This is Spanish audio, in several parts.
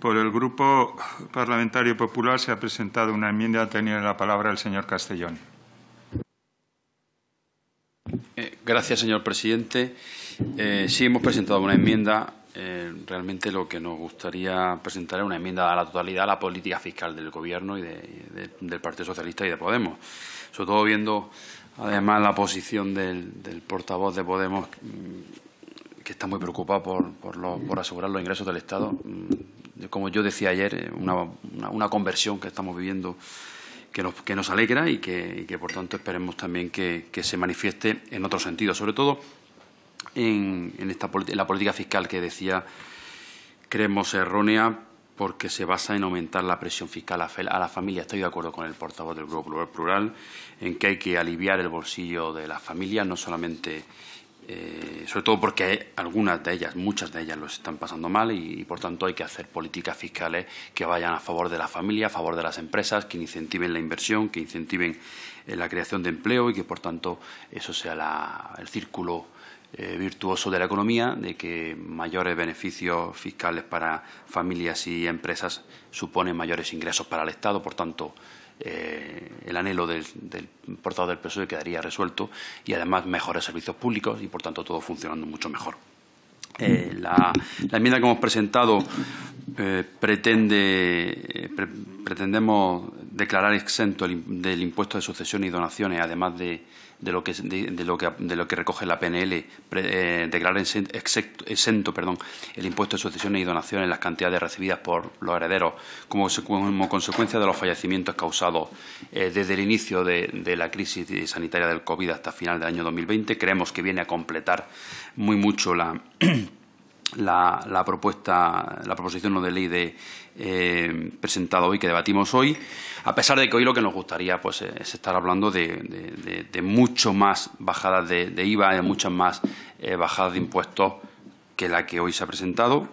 Por el Grupo Parlamentario Popular se ha presentado una enmienda. Tiene la palabra el señor Castellón. Eh, gracias, señor presidente. Eh, sí, hemos presentado una enmienda. Eh, realmente lo que nos gustaría presentar es una enmienda a la totalidad a la política fiscal del Gobierno y del Partido Socialista y de Podemos. Sobre todo viendo, además, la posición del, portavoz de Podemos, mm, que está muy preocupado por asegurar los ingresos del Estado. Mm, como yo decía ayer, eh, una, conversión que estamos viviendo que nos, alegra y que, por tanto, esperemos también que, se manifieste en otro sentido. sobre todo en, la política fiscal que decía creemos errónea porque se basa en aumentar la presión fiscal a la familia. Estoy de acuerdo con el portavoz del Grupo Plural en que hay que aliviar el bolsillo de las familias, no solamente eh, sobre todo porque algunas de ellas, muchas de ellas lo están pasando mal y, por tanto hay que hacer políticas fiscales que vayan a favor de la familia, a favor de las empresas, que incentiven la inversión, que incentiven eh, la creación de empleo y que por tanto eso sea el círculo eh, virtuoso de la economía, de que mayores beneficios fiscales para familias y empresas suponen mayores ingresos para el Estado, por tanto, eh, el anhelo del, del, portador del PSOE quedaría resuelto y además mejores servicios públicos y, por tanto, todo funcionando mucho mejor. Eh, la, enmienda que hemos presentado pretende, pretendemos declarar exento del impuesto de sucesiones y donaciones, además de, lo, que, recoge la PNL, eh, declarar exento, el impuesto de sucesiones y donaciones en las cantidades recibidas por los herederos como, consecuencia de los fallecimientos causados eh, desde el inicio de, la crisis sanitaria del COVID hasta final del año 2020. Creemos que viene a completar muy mucho la. la, propuesta, la proposición de ley de, eh, presentada hoy, que debatimos hoy, a pesar de que hoy lo que nos gustaría pues, es estar hablando de, mucho más bajadas de, IVA, de muchas más eh, bajadas de impuestos que la que hoy se ha presentado.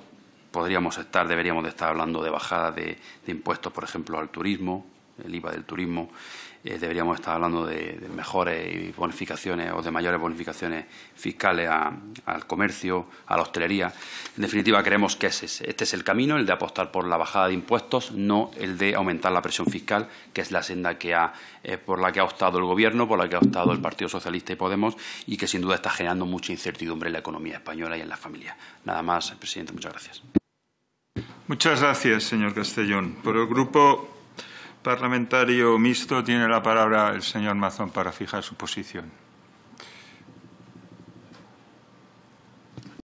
Podríamos estar, deberíamos de estar hablando de bajadas de, impuestos, por ejemplo, al turismo, el IVA del turismo, eh, deberíamos estar hablando de, mejores bonificaciones o de mayores bonificaciones fiscales al comercio, a la hostelería. En definitiva, creemos que ese este es el camino, el de apostar por la bajada de impuestos, no el de aumentar la presión fiscal, que es la senda que ha, eh, por la que ha optado el Gobierno, por la que ha optado el Partido Socialista y Podemos y que sin duda está generando mucha incertidumbre en la economía española y en las familias. Nada más, presidente. Muchas gracias. Muchas gracias, señor Castellón. Por el Grupo Parlamentario Mixto tiene la palabra el señor Mazón para fijar su posición.